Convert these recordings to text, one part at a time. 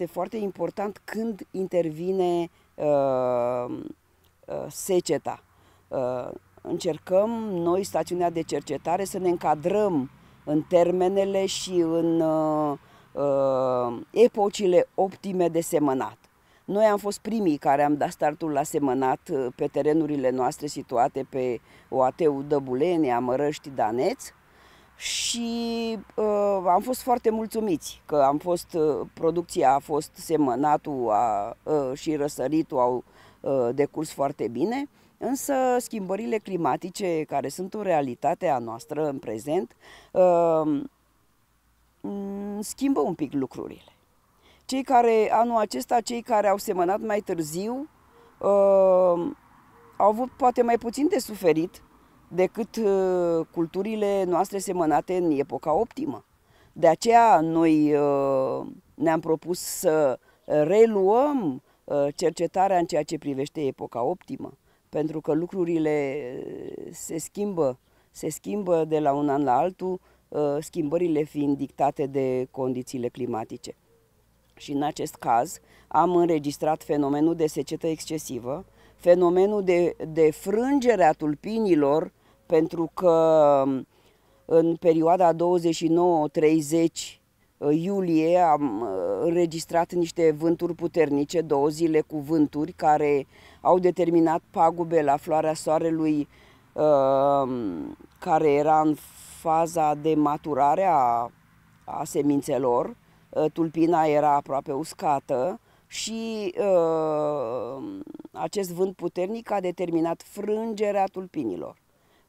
este foarte important când intervine uh, uh, seceta. Uh, încercăm noi, stațiunea de cercetare, să ne încadrăm în termenele și în uh, uh, epocile optime de semănat. Noi am fost primii care am dat startul la semănat uh, pe terenurile noastre situate pe OAT-ul Dăbuleni, Amărăști, Daneți și uh, am fost foarte mulțumiți că am fost, uh, producția a fost semănatul a, uh, și răsăritul au uh, decurs foarte bine, însă schimbările climatice care sunt o realitate a noastră în prezent uh, mm, schimbă un pic lucrurile. Cei care, anul acesta, cei care au semănat mai târziu, uh, au avut poate mai puțin de suferit decât uh, culturile noastre semănate în epoca optimă. De aceea noi uh, ne-am propus să reluăm uh, cercetarea în ceea ce privește epoca optimă, pentru că lucrurile se schimbă, se schimbă de la un an la altul, schimbările fiind dictate de condițiile climatice. Și în acest caz am înregistrat fenomenul de secetă excesivă, fenomenul de, de frângere a tulpinilor pentru că um, în perioada 29-30 uh, iulie am uh, înregistrat niște vânturi puternice, două zile cu vânturi, care au determinat pagube la floarea soarelui um, care era în faza de maturare a, a semințelor. Uh, tulpina era aproape uscată și acest vânt puternic a determinat frângerea tulpinilor.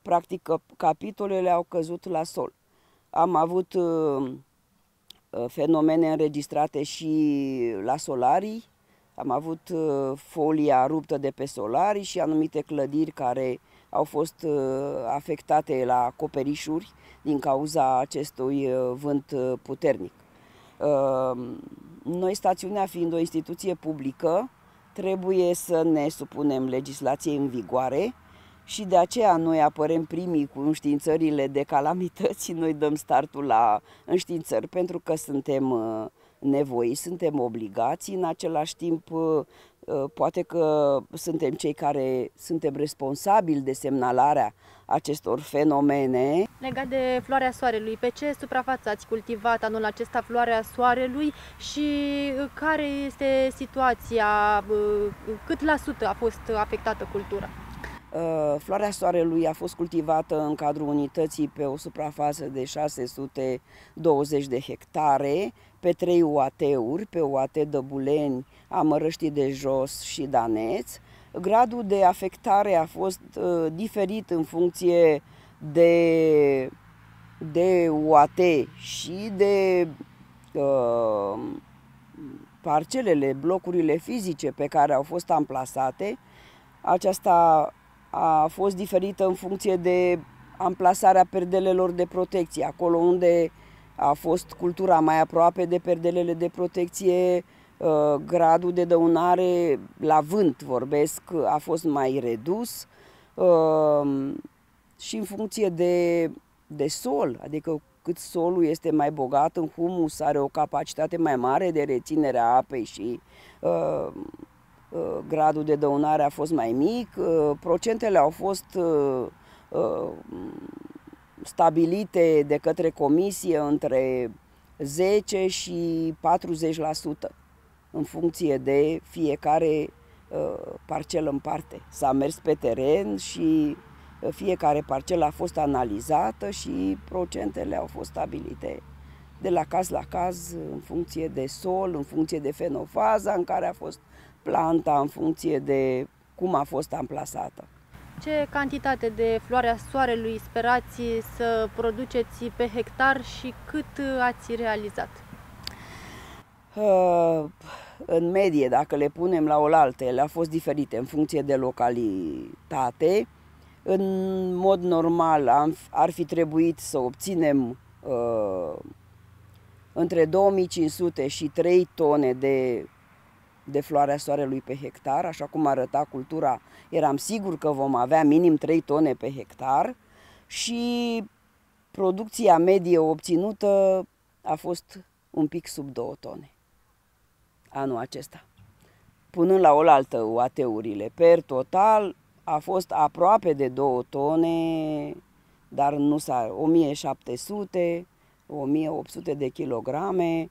Practic, capitolele au căzut la sol. Am avut uh, uh, fenomene înregistrate și la solarii, am avut uh, folia ruptă de pe solarii și anumite clădiri care au fost afectate la coperișuri din cauza acestui vânt puternic. Noi, stațiunea fiind o instituție publică, trebuie să ne supunem legislației în vigoare, și de aceea noi apărăm primii cu înștiințările de calamități, noi dăm startul la înștiințări pentru că suntem uh, nevoi, suntem obligați, în același timp uh, uh, poate că suntem cei care suntem responsabili de semnalarea acestor fenomene. Legat de floarea soarelui, pe ce suprafață ați cultivat anul acesta floarea soarelui și care este situația, cât la sută a fost afectată cultura? Uh, floarea soarelui a fost cultivată în cadrul unității pe o suprafață de 620 de hectare, pe trei UAT-uri, pe UAT Dăbuleni, Amărăștii de Jos și Daneț. Gradul de afectare a fost uh, diferit în funcție de, de UAT și de uh, parcelele, blocurile fizice pe care au fost amplasate. Aceasta a fost diferită în funcție de amplasarea perdelelor de protecție. Acolo unde a fost cultura mai aproape de perdelele de protecție, ă, gradul de dăunare la vânt, vorbesc, a fost mai redus ă, și în funcție de, de sol, adică cât solul este mai bogat în humus, are o capacitate mai mare de reținere a apei și ă, Uh, gradul de dăunare a fost mai mic, uh, procentele au fost uh, stabilite de către comisie între 10 și 40% în funcție de fiecare parcelă în parte. S-a mers pe teren și fiecare parcelă a fost analizată și procentele au fost stabilite de la caz la caz în funcție de sol, în funcție de fenofaza în care a fost planta în funcție de cum a fost amplasată. Ce cantitate de floarea soarelui sperați să produceți pe hectar și cât ați realizat? Uh, în medie, dacă le punem la oaltă, ele au fost diferite în funcție de localitate. În mod normal am, ar fi trebuit să obținem uh, între 2500 și 3 tone de de floarea soarelui pe hectar, așa cum arăta cultura, eram sigur că vom avea minim 3 tone pe hectar și producția medie obținută a fost un pic sub 2 tone anul acesta. Punând la oaltă UAT-urile, per total a fost aproape de 2 tone, dar nu s-a 1700, 1800 de kilograme,